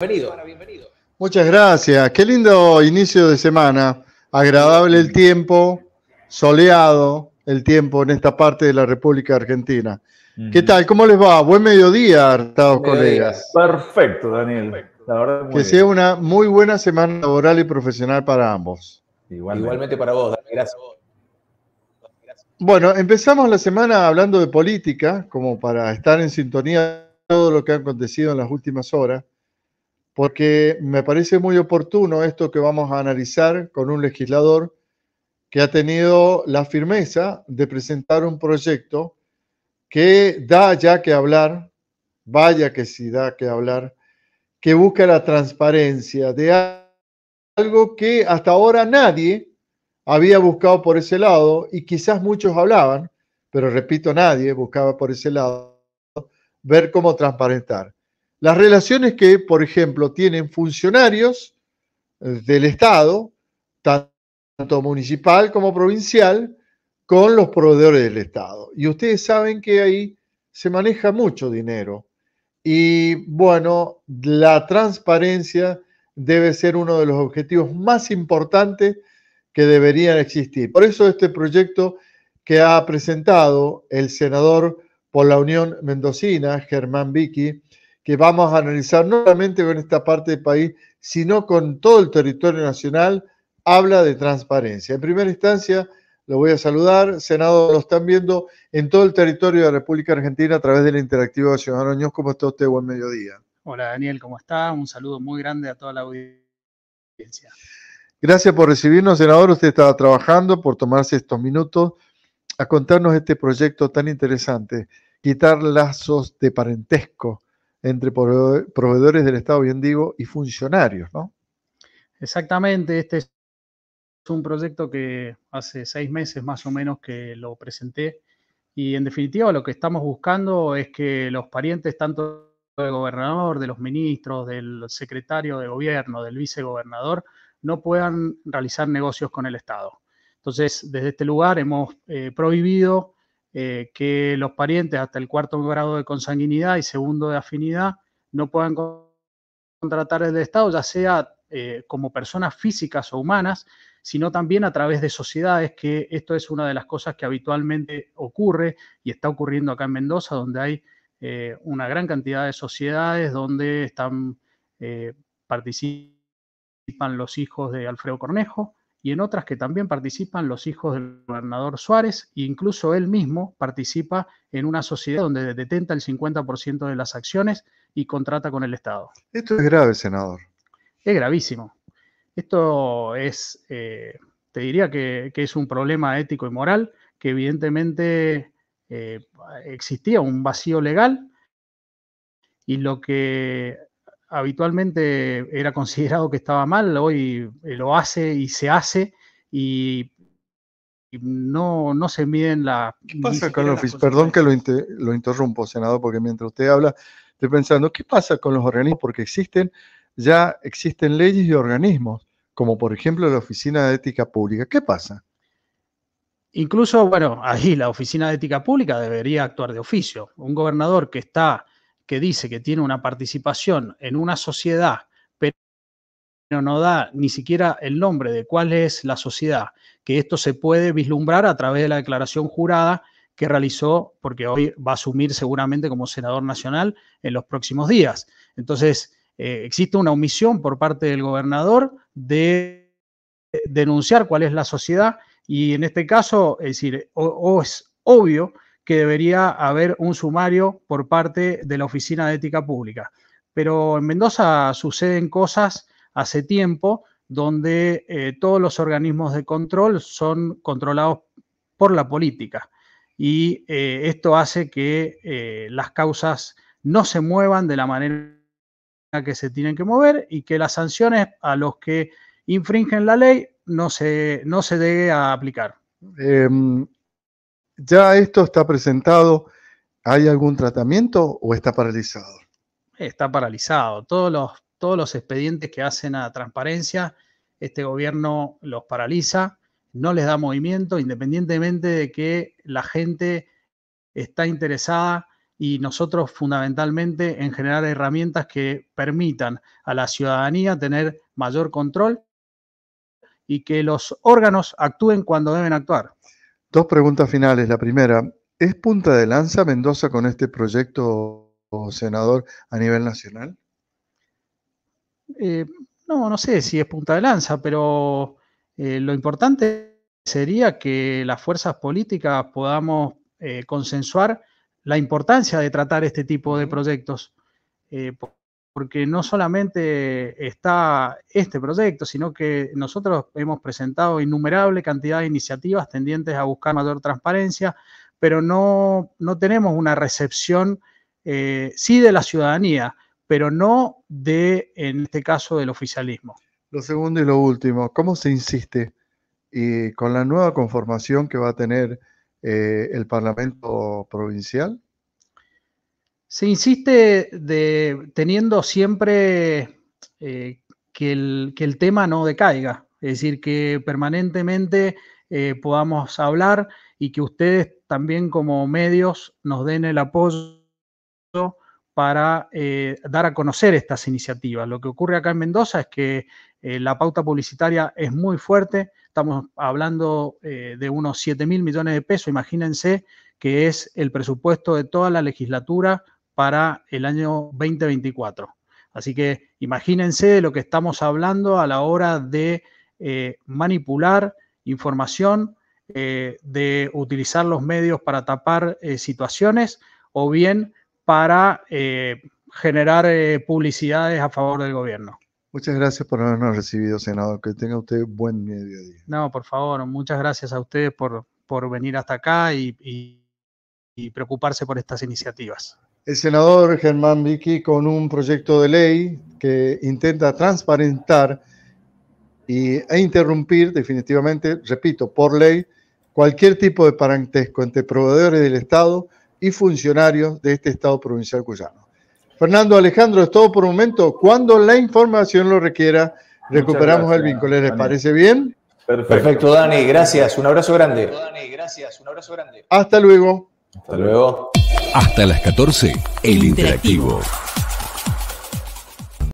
Bienvenido. Muchas gracias. Qué lindo inicio de semana. Agradable el tiempo, soleado el tiempo en esta parte de la República Argentina. ¿Qué tal? ¿Cómo les va? Buen mediodía, hartados colegas. Perfecto, Daniel. que sea una muy buena semana laboral y profesional para ambos. Igualmente, para vos, Daniel. Gracias. Bueno, empezamos la semana hablando de política, como para estar en sintonía con todo lo que ha acontecido en las últimas horas porque me parece muy oportuno esto que vamos a analizar con un legislador que ha tenido la firmeza de presentar un proyecto que da ya que hablar, vaya que sí da que hablar, que busca la transparencia de algo que hasta ahora nadie había buscado por ese lado y quizás muchos hablaban, pero repito, nadie buscaba por ese lado ver cómo transparentar. Las relaciones que, por ejemplo, tienen funcionarios eh, del Estado, tanto municipal como provincial, con los proveedores del Estado. Y ustedes saben que ahí se maneja mucho dinero. Y bueno, la transparencia debe ser uno de los objetivos más importantes que deberían existir. Por eso este proyecto que ha presentado el senador por la Unión Mendocina, Germán Vicky, que vamos a analizar no solamente con esta parte del país, sino con todo el territorio nacional, habla de transparencia. En primera instancia, lo voy a saludar, Senado, lo están viendo en todo el territorio de la República Argentina a través de la interactiva de Ciudadanos ¿Cómo está usted? Buen mediodía. Hola Daniel, ¿cómo está? Un saludo muy grande a toda la audiencia. Gracias por recibirnos, senador. Usted estaba trabajando por tomarse estos minutos a contarnos este proyecto tan interesante, quitar lazos de parentesco entre proveedores del Estado, bien digo, y funcionarios, ¿no? Exactamente, este es un proyecto que hace seis meses más o menos que lo presenté y en definitiva lo que estamos buscando es que los parientes tanto del gobernador, de los ministros, del secretario de gobierno, del vicegobernador, no puedan realizar negocios con el Estado. Entonces, desde este lugar hemos eh, prohibido eh, que los parientes hasta el cuarto grado de consanguinidad y segundo de afinidad no puedan contratar el Estado, ya sea eh, como personas físicas o humanas, sino también a través de sociedades, que esto es una de las cosas que habitualmente ocurre y está ocurriendo acá en Mendoza, donde hay eh, una gran cantidad de sociedades donde están, participan los hijos de Alfredo Cornejo, y en otras que también participan los hijos del gobernador Suárez, e incluso él mismo participa en una sociedad donde detenta el 50% de las acciones y contrata con el Estado. Esto es grave, senador. Es gravísimo. Esto es, eh, te diría que, es un problema ético y moral, que evidentemente eh, existía un vacío legal y lo que habitualmente era considerado que estaba mal, hoy lo hace y se hace y, no, no se miden la... ¿Qué pasa con los... Perdón que lo, lo interrumpo, senador, porque mientras usted habla, estoy pensando, ¿qué pasa con los organismos? Porque existen, ya existen leyes y organismos, como por ejemplo la Oficina de Ética Pública. ¿Qué pasa? Incluso, bueno, ahí la Oficina de Ética Pública debería actuar de oficio. Un gobernador que está que dice que tiene una participación en una sociedad, pero no da ni siquiera el nombre de cuál es la sociedad, que esto se puede vislumbrar a través de la declaración jurada que realizó, porque hoy va a asumir seguramente como senador nacional en los próximos días. Entonces, eh, existe una omisión por parte del gobernador de denunciar cuál es la sociedad y en este caso, es decir, o es obvio que debería haber un sumario por parte de la Oficina de Ética Pública. Pero en Mendoza suceden cosas hace tiempo donde eh, todos los organismos de control son controlados por la política. Y eh, esto hace que eh, las causas no se muevan de la manera que se tienen que mover y que las sanciones a los que infringen la ley no se, no se a aplicar. Em, ¿Ya esto está presentado? ¿Hay algún tratamiento o está paralizado? Está paralizado. Todos los, todos los expedientes que hacen a transparencia, este gobierno los paraliza, no les da movimiento, independientemente de que la gente está interesada y nosotros fundamentalmente en generar herramientas que permitan a la ciudadanía tener mayor control y que los órganos actúen cuando deben actuar. Dos preguntas finales. La primera, ¿es punta de lanza Mendoza con este proyecto, senador, a nivel nacional? Eh, no, no sé si es punta de lanza, pero eh, lo importante sería que las fuerzas políticas podamos eh, consensuar la importancia de tratar este tipo de proyectos porque no solamente está este proyecto, sino que nosotros hemos presentado innumerable cantidad de iniciativas tendientes a buscar mayor transparencia, pero no, tenemos una recepción, eh, sí de la ciudadanía, pero no de, en este caso, del oficialismo. Lo segundo y lo último, ¿cómo se insiste y eh, con la nueva conformación que va a tener eh, el Parlamento Provincial? Se insiste de, teniendo siempre eh, que, el, que, el, tema no decaiga, es decir, que permanentemente eh, podamos hablar y que ustedes también como medios nos den el apoyo para eh, dar a conocer estas iniciativas. Lo que ocurre acá en Mendoza es que la pauta publicitaria es muy fuerte, estamos hablando de unos 7 mil millones de pesos, imagínense que es el presupuesto de toda la legislatura para el año 2024. Así que imagínense de lo que estamos hablando a la hora de eh, manipular información, eh, de utilizar los medios para tapar eh, situaciones o bien para generar publicidades a favor del gobierno. Muchas gracias por habernos recibido, senador. Que tenga usted buen mediodía. No, por favor, muchas gracias a ustedes por, por venir hasta acá y preocuparse por estas iniciativas el senador Germán Vicky con un proyecto de ley que intenta transparentar y, e interrumpir definitivamente, repito, por ley, cualquier tipo de parentesco entre proveedores del Estado y funcionarios de este Estado provincial cuyano. Fernando Alejandro, es todo por un momento. Cuando la información lo requiera, recuperamos el vínculo. ¿Les parece bien? Perfecto. Dani. Gracias. Un abrazo grande. Dani, gracias. Un abrazo grande. Hasta luego. Hasta luego. Hasta las 14, El Interactivo.